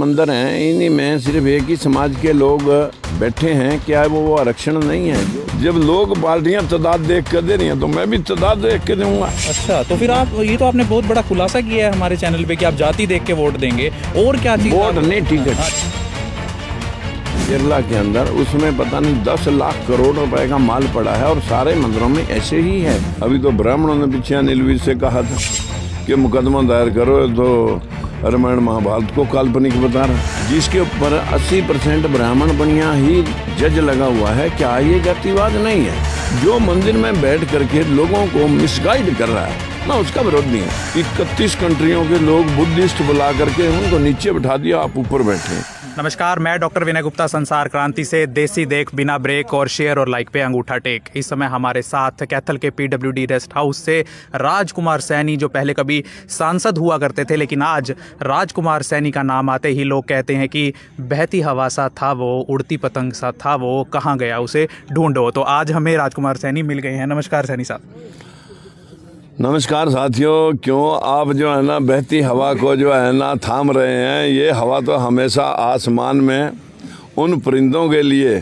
मंदिर हैं इन्हीं में सिर्फ एक ही समाज के लोग बैठे हैं क्या वो वो आरक्षण नहीं है जब लोग पार्टियां तादाद देख कर दे रही हैं तो मैं भी तादाद देख के दूंगा अच्छा तो फिर आप ये तो आपने बहुत बड़ा खुलासा किया है हमारे चैनल पे कि आप जाति देख के वोट देंगे और क्या चीज वोट नहीं है हाँ केरला के अंदर उसमें पता नहीं दस लाख करोड़ रुपए का माल पड़ा है और सारे मंदिरों में ऐसे ही है अभी तो ब्राह्मणों ने पीछे अनिल से कहा था कि मुकदमा दायर करो तो रामायण महाभारत को काल्पनिक बता रहा जिसके ऊपर 80 परसेंट ब्राह्मण बनिया ही जज लगा हुआ है क्या ये जातिवाद नहीं है जो मंदिर में बैठ करके लोगों को मिसगाइड कर रहा है ना उसका विरोध नहीं है इकतीस कंट्रियों के लोग बुद्धिस्ट बुला करके उनको नीचे बैठा दिया आप ऊपर बैठे नमस्कार मैं डॉक्टर विनय गुप्ता संसार क्रांति से देसी देख बिना ब्रेक और शेयर और लाइक पे अंगूठा टेक इस समय हमारे साथ कैथल के पीडब्ल्यूडी रेस्ट हाउस से राजकुमार सैनी जो पहले कभी सांसद हुआ करते थे लेकिन आज राजकुमार सैनी का नाम आते ही लोग कहते हैं कि बहती हवा सा था वो उड़ती पतंग सा था वो कहाँ गया उसे ढूंढो तो आज हमें राजकुमार सैनी मिल गए हैं नमस्कार सैनी साहब नमस्कार साथियों क्यों आप जो है ना बहती हवा को जो है ना थाम रहे हैं ये हवा तो हमेशा आसमान में उन परिंदों के लिए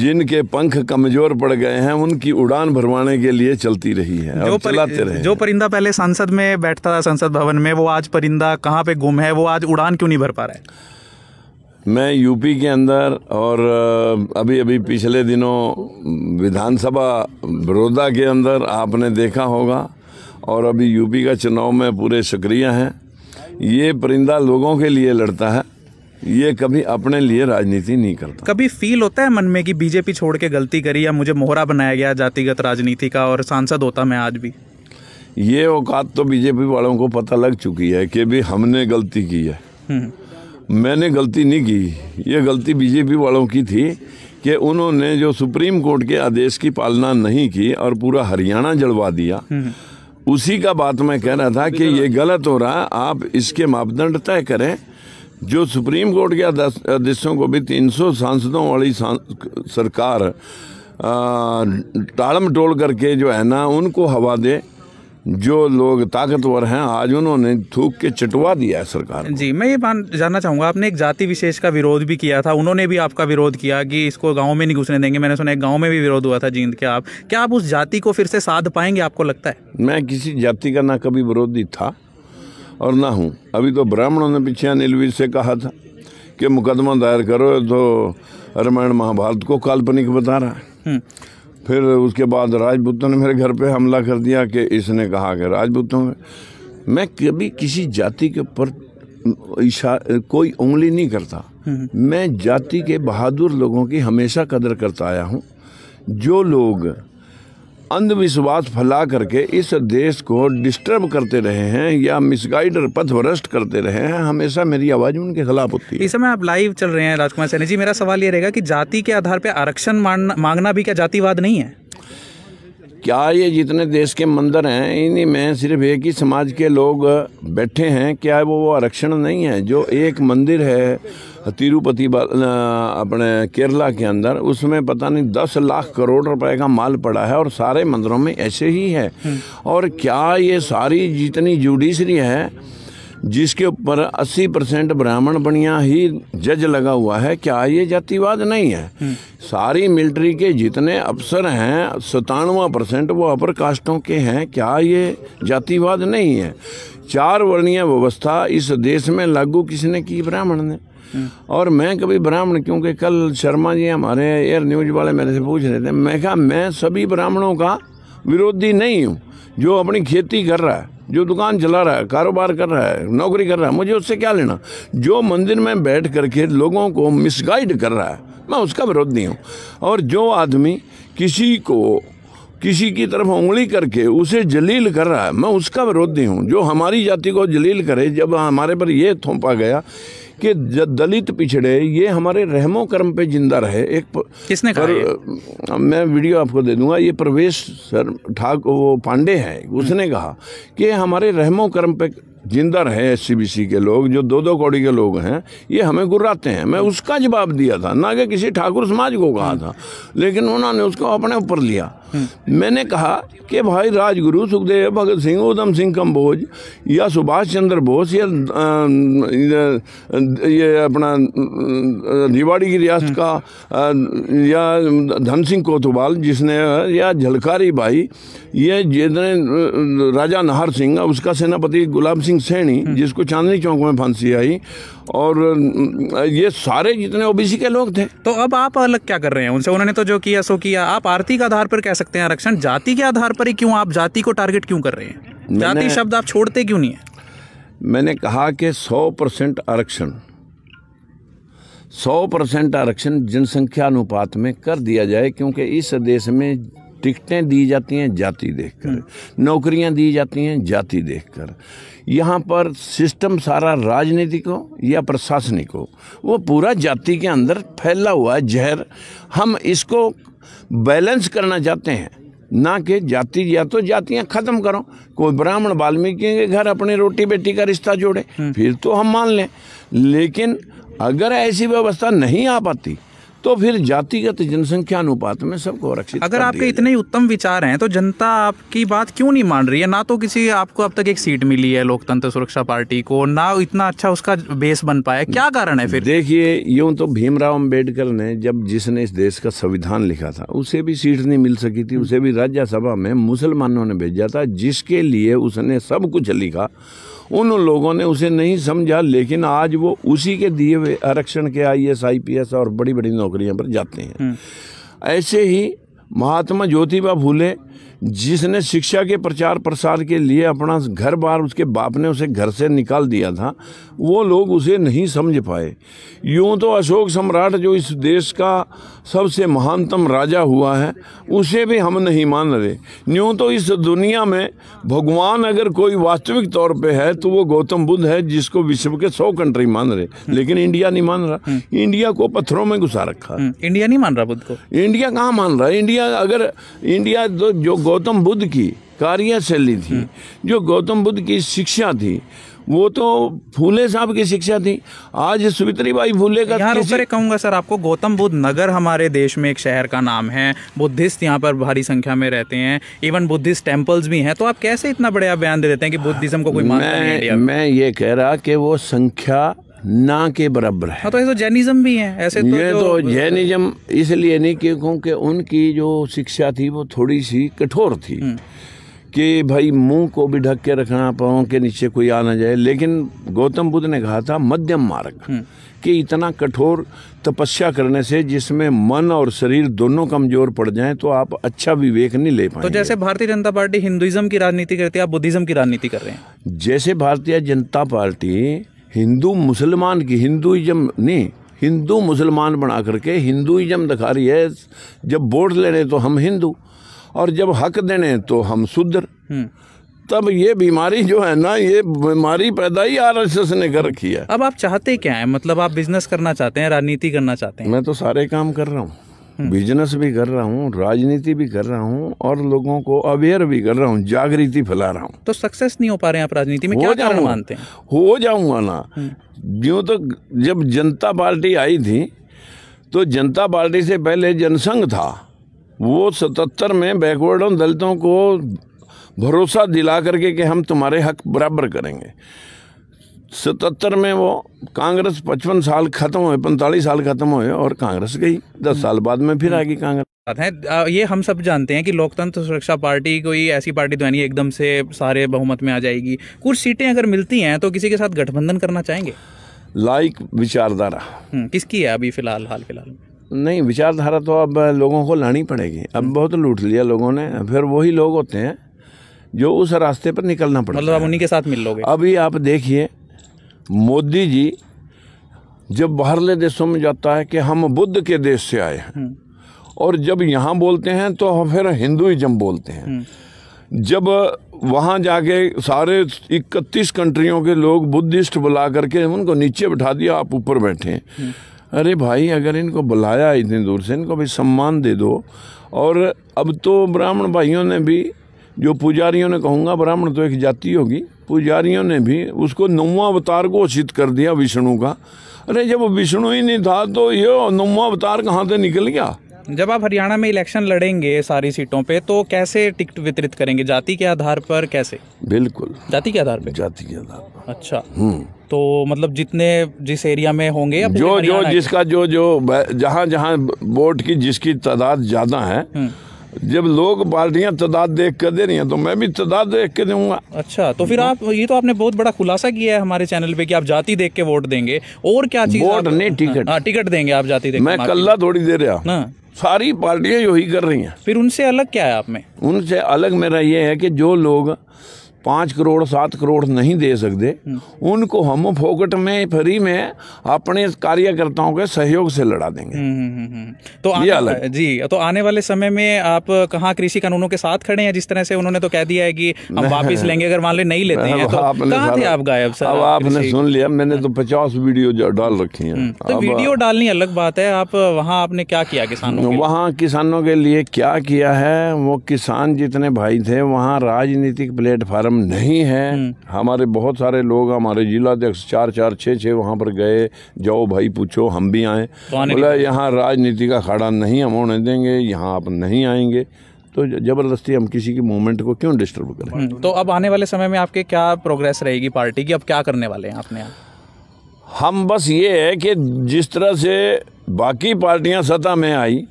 जिनके पंख कमजोर पड़ गए हैं उनकी उड़ान भरवाने के लिए चलती रही है जो चलाते रहे जो परिंदा पहले संसद में बैठता था संसद भवन में वो आज परिंदा कहाँ पे गुम है वो आज उड़ान क्यों नहीं भर पा रहा है मैं यूपी के अंदर और अभी अभी पिछले दिनों विधानसभा बड़ौदा के अंदर आपने देखा होगा और अभी यूपी का चुनाव में पूरे सक्रिय हैं ये परिंदा लोगों के लिए लड़ता है ये कभी अपने लिए राजनीति नहीं करता कभी फील होता है मन में कि बीजेपी छोड़ के गलती करी या मुझे मोहरा बनाया गया जातिगत राजनीति का और सांसद होता मैं आज भी ये औकात तो बीजेपी वालों को पता लग चुकी है कि भी हमने गलती की है हम्म। मैंने गलती नहीं की ये गलती बीजेपी वालों की थी कि उन्होंने जो सुप्रीम कोर्ट के आदेश की पालना नहीं की और पूरा हरियाणा जलवा दिया हम्म। उसी का बात मैं कह रहा था कि ये गलत हो रहा आप इसके मापदंड तय करें जो सुप्रीम कोर्ट के अध्यक्षों को भी 300 सांसदों वाली सरकार टालम टोल करके जो है ना उनको हवा दे जो लोग ताकतवर हैं आज उन्होंने थूक के चटवा दिया है सरकार जी मैं ये मान जानना चाहूँगा आपने एक जाति विशेष का विरोध भी किया था उन्होंने भी आपका विरोध किया कि इसको गांव में नहीं घुसने देंगे मैंने सुना एक गांव में भी विरोध हुआ था जींद के आप क्या आप उस जाति को फिर से साध पाएंगे आपको लगता है मैं किसी जाति का ना कभी विरोधी था और ना हूँ अभी तो ब्राह्मणों ने पीछे अनिल से कहा था कि मुकदमा दायर करो तो रामायण महाभारत को काल्पनिक बता रहा है हम्म। फिर उसके बाद राजपूतों ने मेरे घर पे हमला कर दिया कि इसने कहा कि राजपूतों में मैं कभी किसी जाति के ऊपर कोई उंगली नहीं करता हम्म। मैं जाति के बहादुर लोगों की हमेशा कदर करता आया हूँ जो लोग अंधविश्वास फैला करके इस देश को डिस्टर्ब करते रहे हैं या मिसगाइड और भ्रष्ट करते रहे हैं हमेशा मेरी आवाज़ उनके खिलाफ होती है इस समय आप लाइव चल रहे हैं राजकुमार सैनी जी मेरा सवाल ये रहेगा कि जाति के आधार पर आरक्षण मांगना भी क्या जातिवाद नहीं है क्या ये जितने देश के मंदिर हैं इन्हीं में सिर्फ एक ही समाज के लोग बैठे हैं क्या वो वो आरक्षण नहीं है जो एक मंदिर है तिरुपति अपने केरला के अंदर उसमें पता नहीं दस लाख करोड़ रुपए का माल पड़ा है और सारे मंदिरों में ऐसे ही है हम्म। और क्या ये सारी जितनी जुडिशरी है जिसके ऊपर 80 परसेंट ब्राह्मण बनिया ही जज लगा हुआ है क्या ये जातिवाद नहीं है हम्म। सारी मिलिट्री के जितने अफसर हैं सतानवा परसेंट वो अपर कास्टों के हैं क्या ये जातिवाद नहीं है चार वर्णीय व्यवस्था इस देश में लागू किसने की ब्राह्मण ने हम्म। और मैं कभी ब्राह्मण क्योंकि कल शर्मा जी हमारे एयर न्यूज वाले मेरे से पूछ रहे थे मैं कहा मैं सभी ब्राह्मणों का विरोधी नहीं हूँ जो अपनी खेती कर रहा है जो दुकान चला रहा है कारोबार कर रहा है नौकरी कर रहा है मुझे उससे क्या लेना जो मंदिर में बैठ करके लोगों को मिसगाइड कर रहा है मैं उसका विरोध नहीं हूँ और जो आदमी किसी को किसी की तरफ उंगली करके उसे जलील कर रहा है मैं उसका विरोध नहीं हूँ जो हमारी जाति को जलील करे जब हमारे पर यह थोपा गया कि दलित पिछड़े ये हमारे रहमो कर्म पे जिंदा रहे एक प, किसने कहा पर, मैं वीडियो आपको दे दूंगा ये प्रवेश सर ठाकुर वो पांडे हैं उसने हम्म। कहा कि हमारे रहमो कर्म पे जिंदा रहे एस के लोग जो दो दो कौड़ी के लोग हैं ये हमें गुर्राते हैं मैं उसका जवाब दिया था ना कि किसी ठाकुर समाज को कहा हम्म। था लेकिन उन्होंने उसको अपने ऊपर लिया मैंने कहा कि भाई राजगुरु सुखदेव भगत सिंह उधम सिंह कम्बोज या सुभाष चंद्र बोस या ये अपना रिवाड़ी की रियासत हम्म। का या धन सिंह कोतवाल जिसने या झलकारी भाई ये जितने राजा नाहर सिंह उसका सेनापति गुलाब सिंह सैनी हम्म। जिसको चांदनी चौक में फांसी आई और ये सारे जितने ओबीसी के लोग थे तो अब आप अलग क्या कर रहे हैं उनसे उन्होंने तो जो किया सो किया आप आरती के आधार पर कैसे सकते हैं आरक्षण जाति के आधार पर ही क्यों आप जाति को टारगेट क्यों कर रहे हैं जाति शब्द आप छोड़ते क्यों नहीं है मैंने कहा कि सौ परसेंट आरक्षण सौ परसेंट आरक्षण जनसंख्या अनुपात में कर दिया जाए क्योंकि इस देश में टिकटें दी जाती हैं जाति देखकर हम्म। नौकरियां दी जाती हैं जाति देखकर यहाँ पर सिस्टम सारा राजनीतिक हो या प्रशासनिक हो वो पूरा जाति के अंदर फैला हुआ है जहर हम इसको बैलेंस करना चाहते हैं ना कि जाति या तो जातियां खत्म करो कोई ब्राह्मण वाल्मीकि के घर अपनी रोटी बेटी का रिश्ता जोड़े हम्म। फिर तो हम मान लें लेकिन अगर ऐसी व्यवस्था नहीं आ पाती तो फिर जातिगत जनसंख्या अनुपात में सबको आरक्षित अगर आपके इतने ही उत्तम विचार हैं तो जनता आपकी बात क्यों नहीं मान रही है ना तो किसी आपको अब तक एक सीट मिली है लोकतंत्र सुरक्षा पार्टी को ना इतना अच्छा उसका बेस बन पाया क्या कारण है फिर देखिए यूं तो भीमराव अम्बेडकर ने जब जिसने इस देश का संविधान लिखा था उसे भी सीट नहीं मिल सकी थी उसे भी राज्यसभा में मुसलमानों ने भेजा था जिसके लिए उसने सब कुछ लिखा उन लोगों ने उसे नहीं समझा लेकिन आज वो उसी के दिए हुए आरक्षण के आईएएस आईपीएस और बड़ी बड़ी नौकरियों पर जाते हैं हम्म। ऐसे ही महात्मा ज्योतिबा फूले जिसने शिक्षा के प्रचार प्रसार के लिए अपना घर बार उसके बाप ने उसे घर से निकाल दिया था वो लोग उसे नहीं समझ पाए यूँ तो अशोक सम्राट जो इस देश का सबसे महानतम राजा हुआ है उसे भी हम नहीं मान रहे यूँ तो इस दुनिया में भगवान अगर कोई वास्तविक तौर पे है तो वो गौतम बुद्ध है जिसको विश्व के सौ कंट्री मान रहे हम्म। लेकिन इंडिया नहीं मान रहा हम्म। इंडिया को पत्थरों में घुसा रखा हम्म। इंडिया नहीं मान रहा बुद्ध को इंडिया कहाँ मान रहा है इंडिया अगर इंडिया तो जो गौतम बुद्ध की कार्यशैली थी हम्म। जो गौतम बुद्ध की शिक्षा थी वो तो फूले साहब की शिक्षा थी आज सुवित्री बाई फूले का यहाँ किसी... कहूँगा सर आपको गौतम बुद्ध नगर हमारे देश में एक शहर का नाम है बुद्धिस्ट यहाँ पर भारी संख्या में रहते हैं इवन बुद्धिस्ट टेम्पल्स भी हैं तो आप कैसे इतना बड़े आप बयान दे देते हैं कि बुद्धिज्म को कोई मानता मैं, मैं ये कह रहा कि वो संख्या ना के बराबर है हाँ, तो ये तो जैनिज्म भी है ऐसे तो ये तो जैनिज्म इसलिए नहीं क्योंकि उनकी जो शिक्षा थी वो थोड़ी सी कठोर थी हम्म। कि भाई मुंह को भी ढक के रखना पाओ के नीचे कोई आ ना जाए लेकिन गौतम बुद्ध ने कहा था मध्यम मार्ग हम्म। कि इतना कठोर तपस्या करने से जिसमें मन और शरीर दोनों कमजोर पड़ जाएं तो आप अच्छा विवेक नहीं ले पाएंगे तो जैसे भारतीय जनता पार्टी हिंदुइज्म की राजनीति करती है आप बुद्धिज्म की राजनीति कर रहे हैं जैसे भारतीय जनता पार्टी हिंदू मुसलमान की हिंदुइज्म नहीं हिंदू मुसलमान बना करके हिंदुइज्म दिखा रही है जब वोट लेने तो हम हिंदू और जब हक देने तो हम शूद्र हम्म। तब ये बीमारी जो है ना ये बीमारी पैदा ही आर एस एस ने कर रखी है अब आप चाहते क्या है मतलब आप बिजनेस करना चाहते हैं राजनीति करना चाहते हैं मैं तो सारे काम कर रहा हूँ हम्म। बिजनेस भी कर रहा हूँ राजनीति भी कर रहा हूँ और लोगों को अवेयर भी कर रहा हूँ जागृति फैला रहा हूँ तो सक्सेस नहीं हो पा रहे हैं आप राजनीति में क्या कारण मानते हैं हो जाऊंगा ना हम्म। जो तो जब जनता पार्टी आई थी तो जनता पार्टी से पहले जनसंघ था वो सतहत्तर में बैकवर्डों दलितों को भरोसा दिला करके कि हम तुम्हारे हक बराबर करेंगे सतहत्तर में वो कांग्रेस पचपन साल खत्म हुए पैंतालीस साल खत्म हुए और कांग्रेस गई दस साल बाद में फिर आ गई कांग्रेस है ये हम सब जानते हैं कि लोकतंत्र सुरक्षा पार्टी कोई ऐसी पार्टी तो नहीं एकदम से सारे बहुमत में आ जाएगी कुछ सीटें अगर मिलती हैं तो किसी के साथ गठबंधन करना चाहेंगे लाइक विचारधारा हम्म, किसकी है अभी फिलहाल हाल फिलहाल नहीं विचारधारा तो अब लोगों को लानी पड़ेगी अब हम्म। बहुत लूट लिया लोगों ने फिर वही लोग होते हैं जो उस रास्ते पर निकलना पड़ेगा मतलब आप उन्हीं के साथ मिल लोगे अभी आप देखिए मोदी जी जब बाहरले देशों में जाता है कि हम बुद्ध के देश से आए हैं हम्म। और जब यहाँ बोलते हैं तो हम फिर हिंदुइज्म बोलते हैं हम्म। जब वहाँ जाके सारे इकतीस कंट्रियों के लोग बुद्धिस्ट बुला करके उनको नीचे बैठा दिया आप ऊपर बैठे हम्म। अरे भाई अगर इनको बुलाया इतनी दूर से इनको भी सम्मान दे दो और अब तो ब्राह्मण भाइयों ने भी जो पुजारियों ने कहूँगा ब्राह्मण तो एक जाति होगी पुजारियों ने भी उसको नौवा अवतार घोषित कर दिया विष्णु का अरे जब विष्णु ही नहीं था तो ये नौवा अवतार कहाँ से निकल गया जब आप हरियाणा में इलेक्शन लड़ेंगे सारी सीटों पे तो कैसे टिकट वितरित करेंगे जाति के आधार पर कैसे बिल्कुल जाति के आधार पे जाति के आधार पर अच्छा हम्म। तो मतलब जितने जिस एरिया में होंगे जो जो जिसका जो जो जहाँ जहाँ वोट की जिसकी तादाद ज्यादा है हम्म। जब लोग पार्टियां तादाद देख कर दे रही हैं तो मैं भी तादाद देख के दूंगा अच्छा तो फिर आप ये तो आपने बहुत बड़ा खुलासा किया है हमारे चैनल पे कि आप जाति देख के वोट देंगे और क्या चीज वोट नहीं टिकट हाँ टिकट देंगे आप जाति देख मैं कल्ला थोड़ी दे रहा हाँ। सारी पार्टियां यही कर रही हैं फिर उनसे अलग क्या है आप में उनसे अलग मेरा ये है कि जो लोग पाँच करोड़ सात करोड़ नहीं दे सकते उनको हम फोकट में फ्री में अपने कार्यकर्ताओं के सहयोग से लड़ा देंगे हम्म, हम्म, हम्म, तो आने, जी तो आने वाले समय में आप कहाँ कृषि कानूनों के साथ खड़े हैं जिस तरह से उन्होंने तो कह दिया है कि हम वापस लेंगे अगर मान ले नहीं लेते हैं तो कहाँ थे आप गायब सर अब आपने सुन लिया मैंने तो पचास वीडियो डाल रखी है तो वीडियो डालनी अलग बात है आप वहाँ आपने क्या किया किसानों वहाँ किसानों के लिए क्या किया है वो किसान जितने भाई थे वहाँ राजनीतिक प्लेटफॉर्म कार्यक्रम नहीं है हम्म। हमारे बहुत सारे लोग हमारे जिला अध्यक्ष चार चार छः छः वहाँ पर गए जाओ भाई पूछो हम भी आए बोला यहाँ राजनीति का खड़ा नहीं हम होने देंगे यहाँ आप नहीं आएंगे तो ज़बरदस्ती हम किसी की मूवमेंट को क्यों डिस्टर्ब करें हम्म, तो अब आने वाले समय में आपके क्या प्रोग्रेस रहेगी पार्टी की अब क्या करने वाले हैं आपने यहाँ हम बस ये है कि जिस तरह से बाकी पार्टियां सत्ता में आई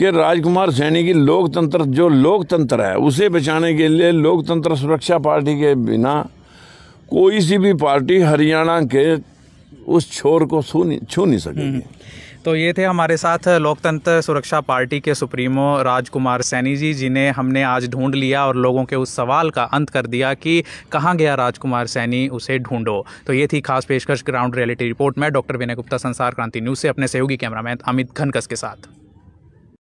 कि राजकुमार सैनी की लोकतंत्र जो लोकतंत्र है उसे बचाने के लिए लोकतंत्र सुरक्षा पार्टी के बिना कोई सी भी पार्टी हरियाणा के उस छोर को छू नहीं छू नहीं सकेगी हम्म, हम्म। तो ये थे हमारे साथ लोकतंत्र सुरक्षा पार्टी के सुप्रीमो राजकुमार सैनी जी जिन्हें हमने आज ढूंढ लिया और लोगों के उस सवाल का अंत कर दिया कि कहाँ गया राजकुमार सैनी उसे ढूंढो तो ये थी खास पेशकश ग्राउंड रियलिटी रिपोर्ट में डॉक्टर विनय गुप्ता संसार क्रांति न्यूज़ से अपने सहयोगी कैमरामैन अमित घनकस के साथ